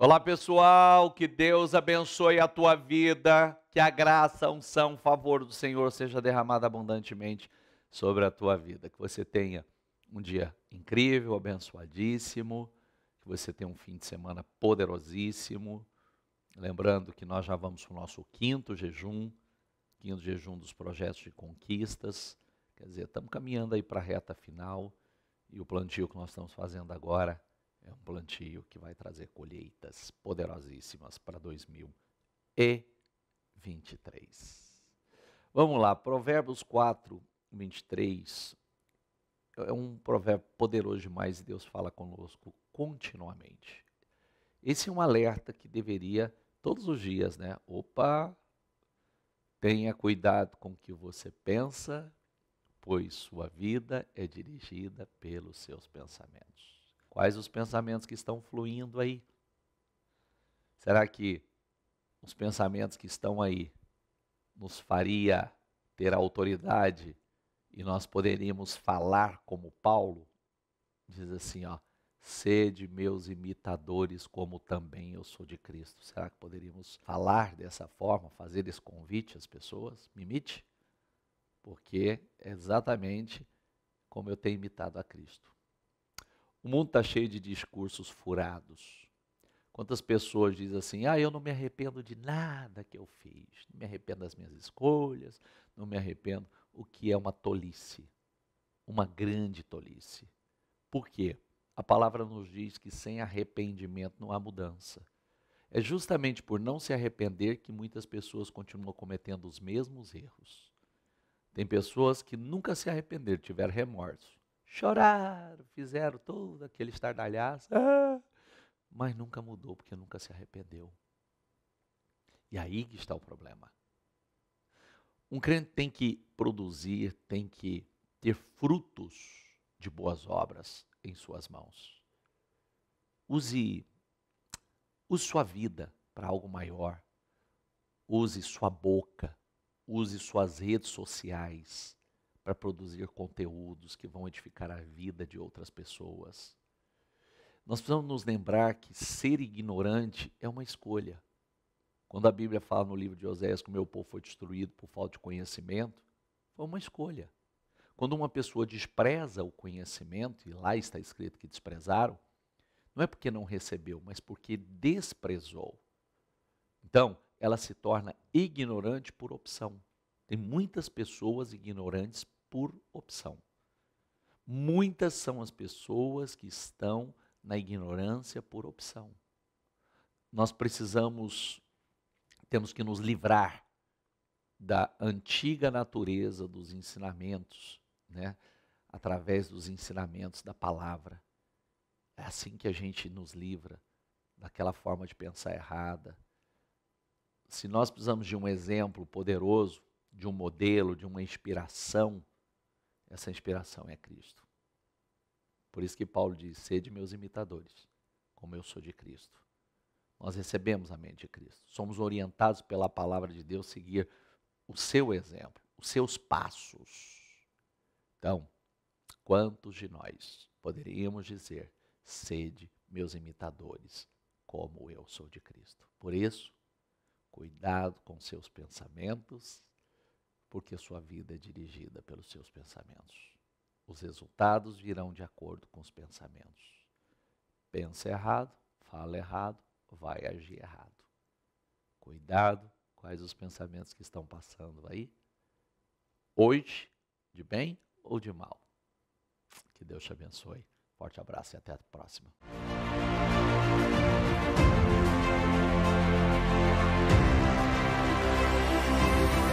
Olá pessoal, que Deus abençoe a tua vida, que a graça, a unção, o favor do Senhor seja derramada abundantemente sobre a tua vida. Que você tenha um dia incrível, abençoadíssimo, que você tenha um fim de semana poderosíssimo. Lembrando que nós já vamos para o nosso quinto jejum, quinto jejum dos projetos de conquistas. Quer dizer, estamos caminhando aí para a reta final e o plantio que nós estamos fazendo agora é um plantio que vai trazer colheitas poderosíssimas para 2023. Vamos lá, Provérbios 4, 23. É um provérbio poderoso demais e Deus fala conosco continuamente. Esse é um alerta que deveria todos os dias, né? Opa, tenha cuidado com o que você pensa, pois sua vida é dirigida pelos seus pensamentos. Quais os pensamentos que estão fluindo aí? Será que os pensamentos que estão aí nos faria ter autoridade e nós poderíamos falar como Paulo? Diz assim, ó, sede meus imitadores como também eu sou de Cristo. Será que poderíamos falar dessa forma, fazer esse convite às pessoas? Me imite? Porque é exatamente como eu tenho imitado a Cristo. O mundo está cheio de discursos furados. Quantas pessoas dizem assim: ah, eu não me arrependo de nada que eu fiz, não me arrependo das minhas escolhas, não me arrependo. O que é uma tolice, uma grande tolice. Por quê? A palavra nos diz que sem arrependimento não há mudança. É justamente por não se arrepender que muitas pessoas continuam cometendo os mesmos erros. Tem pessoas que nunca se arrependeram, tiveram remorso Choraram, fizeram todo aquele estardalhaço, ah, mas nunca mudou porque nunca se arrependeu. E aí que está o problema. Um crente tem que produzir, tem que ter frutos de boas obras em suas mãos. Use, use sua vida para algo maior. Use sua boca, use suas redes sociais, para produzir conteúdos que vão edificar a vida de outras pessoas. Nós precisamos nos lembrar que ser ignorante é uma escolha. Quando a Bíblia fala no livro de Oséias que o meu povo foi destruído por falta de conhecimento, foi uma escolha. Quando uma pessoa despreza o conhecimento, e lá está escrito que desprezaram, não é porque não recebeu, mas porque desprezou. Então, ela se torna ignorante por opção. Tem muitas pessoas ignorantes por opção. Muitas são as pessoas que estão na ignorância por opção. Nós precisamos, temos que nos livrar da antiga natureza dos ensinamentos, né? através dos ensinamentos da palavra. É assim que a gente nos livra daquela forma de pensar errada. Se nós precisamos de um exemplo poderoso, de um modelo, de uma inspiração, essa inspiração é Cristo. Por isso que Paulo diz: sede meus imitadores, como eu sou de Cristo. Nós recebemos a mente de Cristo, somos orientados pela palavra de Deus seguir o seu exemplo, os seus passos. Então, quantos de nós poderíamos dizer: sede meus imitadores, como eu sou de Cristo? Por isso, cuidado com seus pensamentos porque sua vida é dirigida pelos seus pensamentos. Os resultados virão de acordo com os pensamentos. Pensa errado, fala errado, vai agir errado. Cuidado quais os pensamentos que estão passando aí. Hoje, de bem ou de mal. Que Deus te abençoe. Forte abraço e até a próxima. Música